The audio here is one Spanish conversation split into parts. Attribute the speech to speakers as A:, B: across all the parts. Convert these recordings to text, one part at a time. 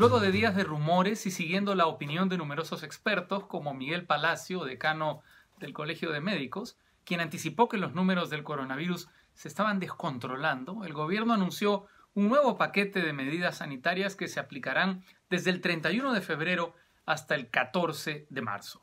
A: Luego de días de rumores y siguiendo la opinión de numerosos expertos como Miguel Palacio, decano del Colegio de Médicos, quien anticipó que los números del coronavirus se estaban descontrolando, el gobierno anunció un nuevo paquete de medidas sanitarias que se aplicarán desde el 31 de febrero hasta el 14 de marzo.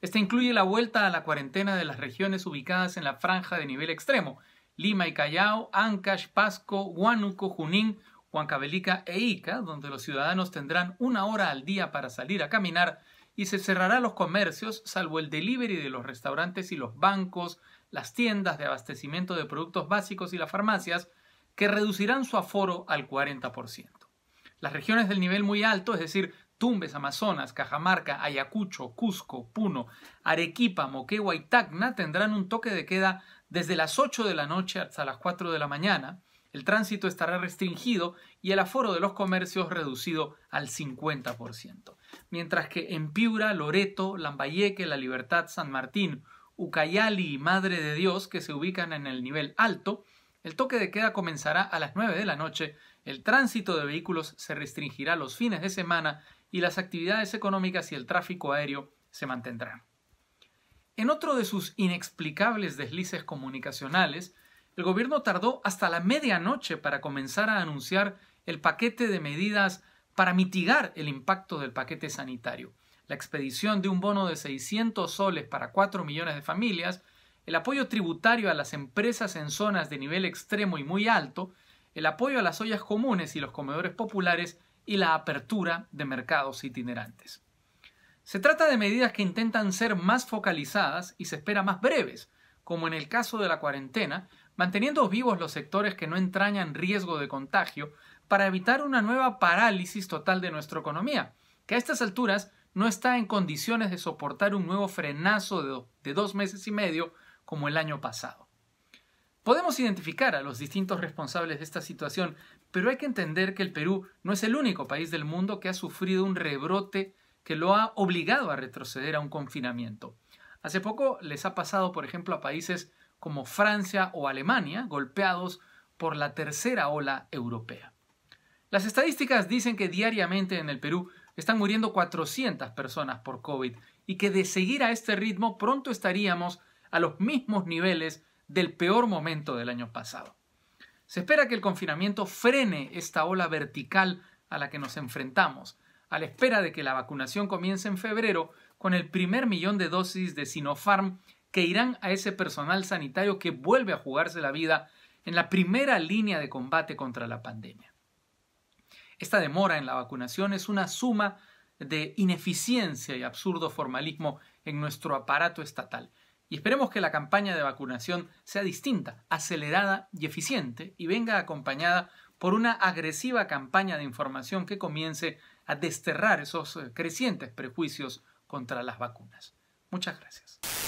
A: Este incluye la vuelta a la cuarentena de las regiones ubicadas en la franja de nivel extremo, Lima y Callao, Ancash, Pasco, Huánuco, Junín, Huancavelica e Ica, donde los ciudadanos tendrán una hora al día para salir a caminar y se cerrarán los comercios, salvo el delivery de los restaurantes y los bancos, las tiendas de abastecimiento de productos básicos y las farmacias, que reducirán su aforo al 40%. Las regiones del nivel muy alto, es decir, Tumbes, Amazonas, Cajamarca, Ayacucho, Cusco, Puno, Arequipa, Moquegua y Tacna tendrán un toque de queda desde las 8 de la noche hasta las 4 de la mañana, el tránsito estará restringido y el aforo de los comercios reducido al 50%. Mientras que en Piura, Loreto, Lambayeque, La Libertad, San Martín, Ucayali y Madre de Dios, que se ubican en el nivel alto, el toque de queda comenzará a las 9 de la noche, el tránsito de vehículos se restringirá los fines de semana y las actividades económicas y el tráfico aéreo se mantendrán. En otro de sus inexplicables deslices comunicacionales, el gobierno tardó hasta la medianoche para comenzar a anunciar el paquete de medidas para mitigar el impacto del paquete sanitario, la expedición de un bono de 600 soles para 4 millones de familias, el apoyo tributario a las empresas en zonas de nivel extremo y muy alto, el apoyo a las ollas comunes y los comedores populares y la apertura de mercados itinerantes. Se trata de medidas que intentan ser más focalizadas y se espera más breves, como en el caso de la cuarentena, manteniendo vivos los sectores que no entrañan riesgo de contagio para evitar una nueva parálisis total de nuestra economía, que a estas alturas no está en condiciones de soportar un nuevo frenazo de, dos meses y medio como el año pasado. Podemos identificar a los distintos responsables de esta situación, pero hay que entender que el Perú no es el único país del mundo que ha sufrido un rebrote que lo ha obligado a retroceder a un confinamiento. Hace poco les ha pasado, por ejemplo, a países como Francia o Alemania, golpeados por la tercera ola europea. Las estadísticas dicen que diariamente en el Perú están muriendo 400 personas por COVID y que de seguir a este ritmo pronto estaríamos a los mismos niveles del peor momento del año pasado. Se espera que el confinamiento frene esta ola vertical a la que nos enfrentamos a la espera de que la vacunación comience en febrero con el primer millón de dosis de Sinopharm que irán a ese personal sanitario que vuelve a jugarse la vida en la primera línea de combate contra la pandemia. Esta demora en la vacunación es una suma de ineficiencia y absurdo formalismo en nuestro aparato estatal. Y esperemos que la campaña de vacunación sea distinta, acelerada y eficiente, y venga acompañada por una agresiva campaña de información que comience a desterrar esos eh, crecientes prejuicios contra las vacunas. Muchas gracias.